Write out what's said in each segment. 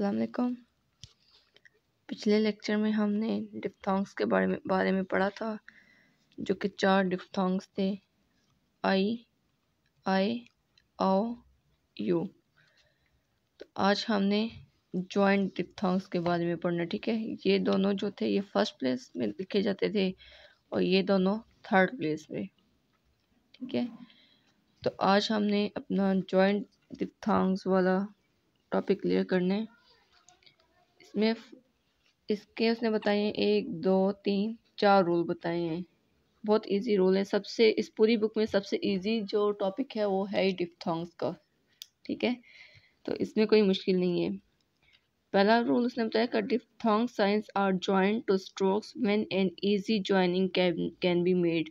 अस्सलाम पिछले लेक्चर में हमने डिफ्थोंग्स के बारे में बारे में पढ़ा था जो कि चार डिफ्थोंग्स थे आई आई आओ यू तो आज हमने जॉइंट डिफ्थोंग्स के बारे में पढ़ना ठीक है ये दोनों जो थे ये फर्स्ट प्लेस में लिखे जाते थे और ये दोनों थर्ड प्लेस में ठीक है तो आज हमने अपना जॉइंट डिफ्थोंग्स वाला टॉपिक क्लियर करने इसमें इसके उसने बताए हैं एक दो तीन चार रूल बताए हैं बहुत इजी रूल है सबसे इस पूरी बुक में सबसे इजी जो टॉपिक है वो है डिप्थोंग्स का ठीक है तो इसमें कोई मुश्किल नहीं है पहला रूल उसने बताया कि diphthong signs are joined to strokes when an easy joining can be made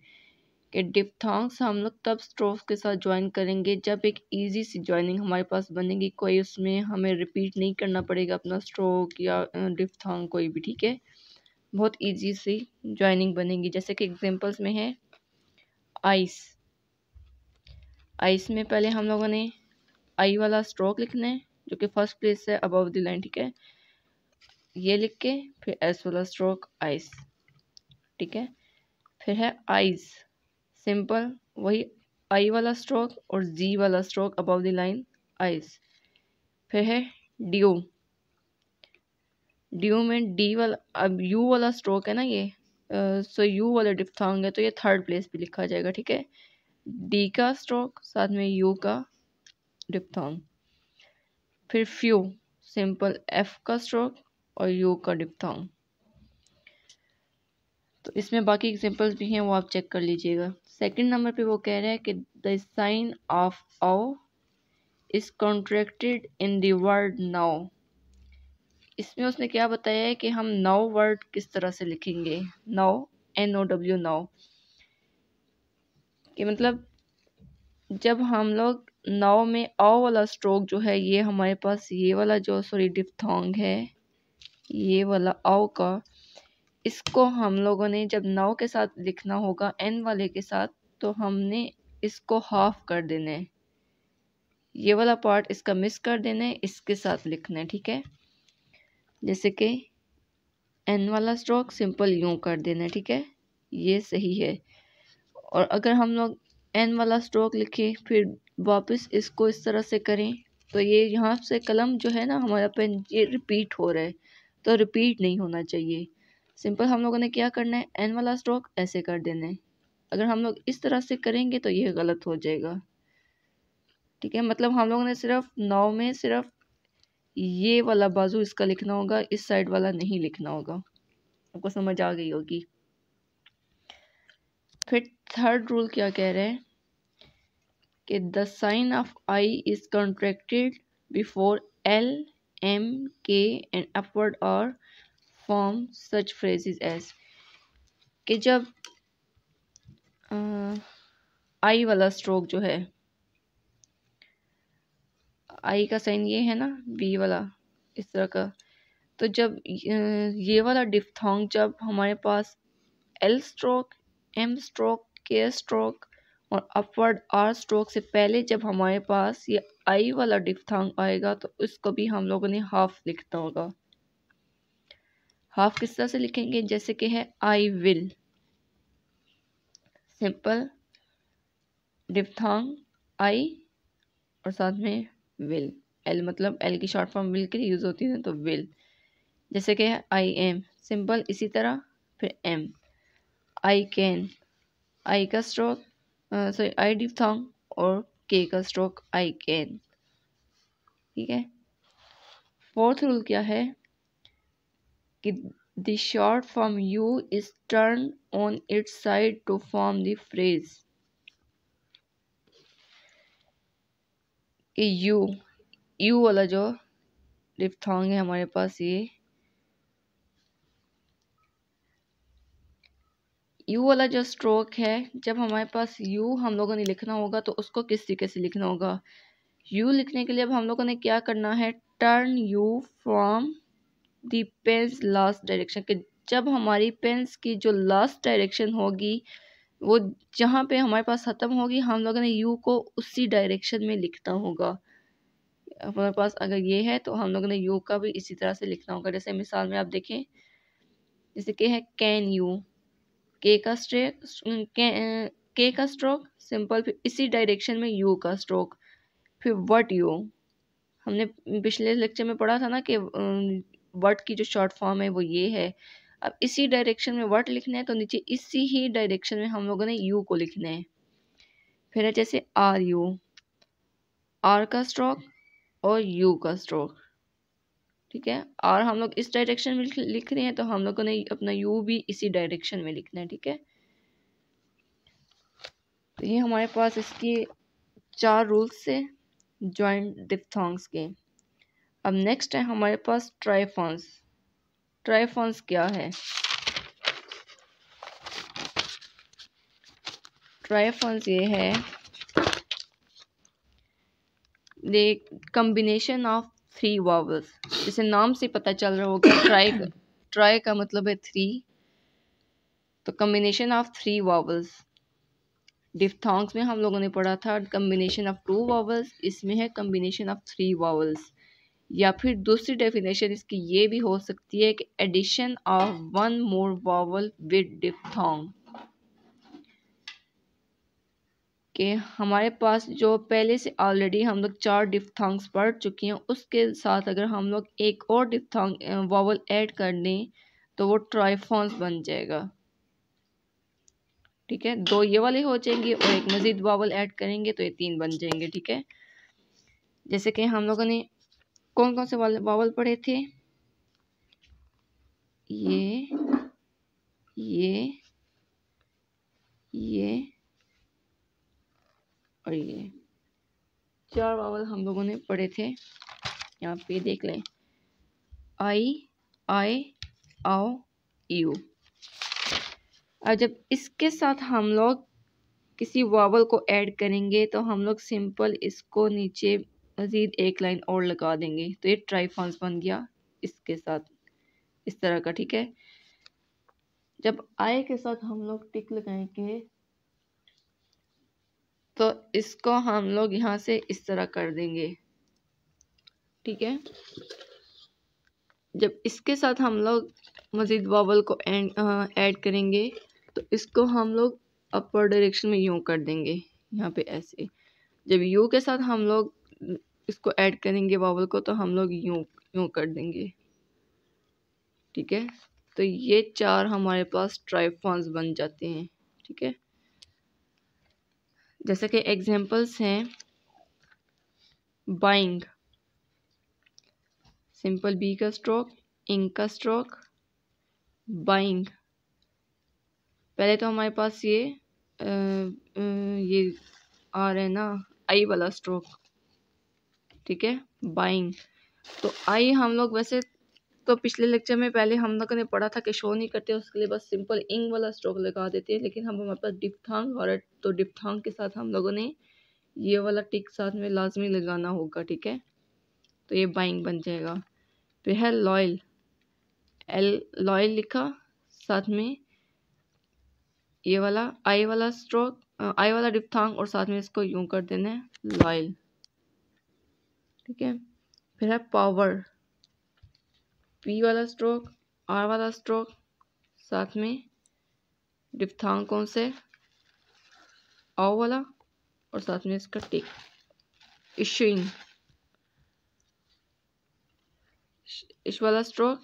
कि डिपथॉन्ग्स हम लोग तब स्ट्रोफ के साथ ज्वाइन करेंगे जब एक इजी सी ज्वाइनिंग हमारे पास बनेगी कोई उसमें हमें रिपीट नहीं करना पड़ेगा अपना स्ट्रोक या डिपथोंग कोई भी ठीक है बहुत इजी सी ज्वाइनिंग बनेगी जैसे कि एग्जांपल्स में है आइस आइस में पहले हम लोगों ने आई वाला स्ट्रोक लिखना है जो कि फर्स्ट प्लेस है अबव द लाइन ठीक है ये लिख के फिर एस वाला स्ट्रोक आइस ठीक है फिर है आइज़ सिंपल वही आई वाला स्ट्रोक और जी वाला stroke above the line ice फिर है ड्यू ड्यू में डी वाला अब यू वाला स्ट्रोक है ना ये सो uh, यू so वाला डिप्थांग है तो ये थर्ड प्लेस पे लिखा जाएगा ठीक है डी का स्ट्रोक साथ में यू का डिप्थांग फिर फ्यू सिंपल एफ का स्ट्रोक और यू का डिप्थांग तो इसमें बाकी एग्जाम्पल्स भी हैं वो आप चेक कर लीजिएगा सेकंड नंबर पे वो कह रहा है कि the sign of O is contracted in third word now इसमें उसने क्या बताया है कि हम नाउ वर्ड किस तरह से लिखेंगे now N O W now कि मतलब जब हम लोग नाव में आओ वाला स्ट्रोक जो है ये हमारे पास ये वाला जो सॉरी डिफ्थोंग है ये वाला आओ का इसको हम लोगों ने जब नाव के साथ लिखना होगा एन वाले के साथ तो हमने इसको हाफ कर देना है ये वाला पार्ट इसका मिस कर देना है इसके साथ लिखना है ठीक है जैसे कि एन वाला स्ट्रोक सिंपल यूँ कर देना है ठीक है ये सही है और अगर हम लोग एन वाला स्ट्रोक लिखें फिर वापस इसको इस तरह से करें तो ये यहाँ से कलम जो है ना हमारा पेन ये रिपीट हो रहा है तो रिपीट नहीं होना चाहिए सिंपल हम लोगों ने क्या करना है एन वाला स्ट्रोक ऐसे कर देना है अगर हम लोग इस तरह से करेंगे तो यह गलत हो जाएगा ठीक है मतलब हम लोगों ने सिर्फ नौ में सिर्फ ये वाला बाजू इसका लिखना होगा इस साइड वाला नहीं लिखना होगा आपको समझ आ गई होगी फिर थर्ड रूल क्या कह रहे हैं कि the sign of I is contracted before L M K and upward R form such phrases as कि जब आई वाला स्ट्रोक जो है आई का साइन ये है ना बी वाला इस तरह का तो जब ये वाला डिफ्थोंग जब हमारे पास L stroke M stroke K stroke और अपवर्ड आर स्ट्रोक से पहले जब हमारे पास ये आई वाला डिफ्थोंग आएगा तो उसको भी हम लोगों ने हाफ लिखना होगा हाफ किस तरह से लिखेंगे जैसे कि है आई विल सिंपल डिपथांग आई और साथ में विल एल मतलब एल की शॉर्ट फॉर्म विल के लिए यूज़ होती है तो विल जैसे कि है आई एम सिंपल इसी तरह फिर एम आई कैन आई का स्ट्रोक सॉरी आई थॉन्ग और के का स्ट्रोक आई कैन ठीक है फोर्थ रूल क्या है कि the short form you is turn on its side to form the phrase कि यू यू वाला जो डिप्थोंग है हमारे पास ये यू वाला जो स्ट्रोक है जब हमारे पास यू हम लोगों ने लिखना होगा तो उसको किस तरीके से लिखना होगा यू लिखने के लिए अब हम लोगों ने क्या करना है turn you from the pen's last direction कि जब हमारी पेंस की जो लास्ट डायरेक्शन होगी वो जहाँ पे हमारे पास ख़त्म होगी हम लोगों ने यू को उसी डायरेक्शन में लिखना होगा हमारे पास अगर ये है तो हम लोगों ने यू का भी इसी तरह से लिखना होगा जैसे मिसाल में आप देखें जैसे के है कैन यू के का स्ट्रेक के का स्ट्रोक सिंपल फिर इसी डायरेक्शन में यू का स्ट्रोक फिर वट यू हमने पिछले लेक्चर में पढ़ा था ना कि वर्ड की जो शॉर्ट फॉर्म है वो ये है अब इसी डायरेक्शन में वर्ड लिखना है तो नीचे इसी ही डायरेक्शन में हम लोगों ने यू को लिखना है फिर है जैसे आर यू आर का स्ट्रोक और यू का स्ट्रोक ठीक है और हम लोग इस डायरेक्शन में लिख रहे हैं तो हम लोगों ने अपना यू भी इसी डायरेक्शन में लिखना है ठीक है तो ये हमारे पास इसके चार रूल्स से जॉइंट डिप्थोंग्स के अब नेक्स्ट है हमारे पास ट्राइफॉन्स ट्राइफॉन्स क्या है ट्राइफॉन्स ये है the combination of three vowels जैसे नाम से पता चल रहा होगा ट्राई ट्राई का मतलब है थ्री तो combination of three vowels diphthongs में हम लोगों ने पढ़ा था कम्बिनेशन ऑफ टू वावल्स इसमें है कम्बिनेशन ऑफ थ्री वावल्स या फिर दूसरी डेफिनेशन इसकी ये भी हो सकती है कि addition of one more vowel with diphthong के हमारे पास जो पहले से ऑलरेडी हम लोग चार डिफ्थोंग्स पढ़ चुके हैं उसके साथ अगर हम लोग एक और डिफ्थोंग वॉवल ऐड कर दें तो वो ट्राइफॉन्स बन जाएगा ठीक है दो ये वाले हो जाएंगे और एक मज़ीद वॉवल ऐड करेंगे तो ये तीन बन जाएंगे ठीक है जैसे कि हम लोगों ने कौन कौन से बावल पढ़े थे ये ये ये और ये चार बावल हम लोगों ने पढ़े थे यहाँ पे देख लें आई आई आओ यू और जब इसके साथ हम लोग किसी वावल को ऐड करेंगे तो हम लोग सिंपल इसको नीचे मज़ीद एक लाइन और लगा देंगे तो ये ट्राई फॉर्म्स बन गया इसके साथ इस तरह का ठीक है जब आय के साथ हम लोग टिक लगाएंगे तो इसको हम लोग यहाँ से इस तरह कर देंगे ठीक है जब इसके साथ हम लोग मज़ीद वावल को ऐड करेंगे तो इसको हम लोग अपर डायरेक्शन में यूँ कर देंगे यहाँ पे ऐसे जब यू के साथ हम लोग इसको ऐड करेंगे वावल को तो हम लोग यूँ यूँ कर देंगे ठीक है तो ये चार हमारे पास ट्राइफॉन्स बन जाते हैं ठीक है जैसे कि एग्जांपल्स हैं बाइंग सिंपल बी का स्ट्रोक इंक का स्ट्रोक बाइंग पहले तो हमारे पास ये आ, आ, ये आ रहे ना आई वाला स्ट्रोक ठीक है बाइंग तो आइए हम लोग वैसे तो पिछले लेक्चर में पहले हम लोगों ने पढ़ा था कि शो नहीं करते उसके लिए बस सिंपल इंग वाला स्ट्रोक लगा देते हैं लेकिन हम हमारे पास डिपथांग और तो डिपथांग के साथ हम लोगों ने ये वाला टिक साथ में लाजमी लगाना होगा ठीक है तो ये बाइंग बन जाएगा फिर तो है लॉयल एल लॉयल लिखा साथ में ये वाला आई वाला स्ट्रोक आई वाला डिपथांग और साथ में इसको यूं कर देना है लॉयल ठीक है फिर है पावर पी वाला स्ट्रोक आर वाला स्ट्रोक साथ में डिप्थांग कौन से आओ वाला और साथ में इसका टिक इशिंग इश वाला स्ट्रोक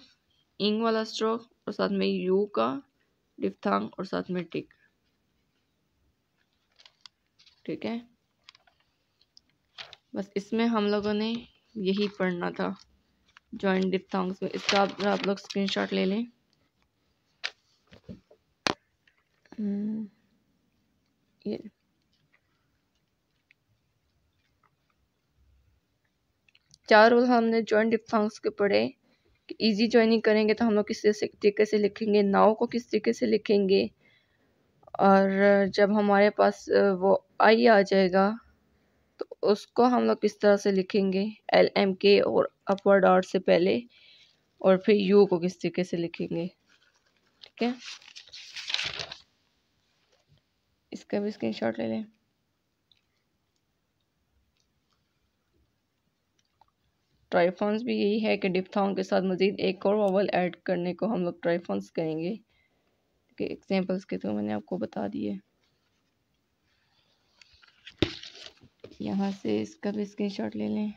इंग वाला स्ट्रोक और साथ में यू का डिप्थांग और साथ में टिक ठीक है बस इसमें हम लोगों ने यही पढ़ना था जॉइंट डिप्थोंग्स में इसका आप, आप लोग स्क्रीनशॉट ले लें हम्म, ये चार रोल हमने जॉइंट डिप्थोंग्स के पढ़े इजी ज्वाइनिंग करेंगे तो हम लोग किस तरीके से लिखेंगे नाव को किस तरीके से लिखेंगे और जब हमारे पास वो आई आ जाएगा उसको हम लोग किस तरह से लिखेंगे एल एम के और अपवर डॉट से पहले और फिर यू को किस तरीके से लिखेंगे ठीक है इसका भी स्क्रीनशॉट ले लें ट्राइफॉन्स भी यही है कि डिप्थॉन के साथ मज़ीद एक और वॉवल ऐड करने को हम लोग ट्राइफॉन्स करेंगे एग्जाम्पल्स के थ्रू मैंने आपको बता दिए यहाँ से इसका भी स्क्रीन शॉट ले लें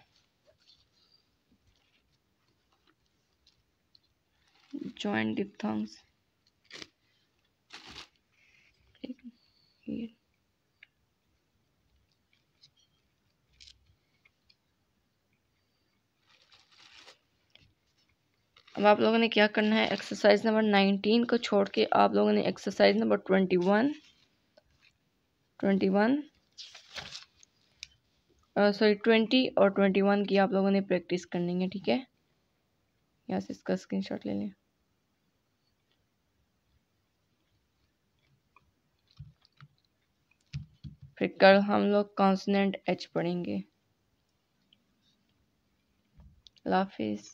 जॉइंट डिप थम्स अब आप लोगों ने क्या करना है एक्सरसाइज नंबर नाइनटीन को छोड़ के आप लोगों ने exercise number twenty one twenty one sorry twenty और ट्वेंटी वन की आप लोगों ने प्रैक्टिस करनी है ठीक है यहाँ से इसका स्क्रीनशॉट ले लें फिर कल हम लोग कॉन्सनेंट एच पढ़ेंगे लाफिज़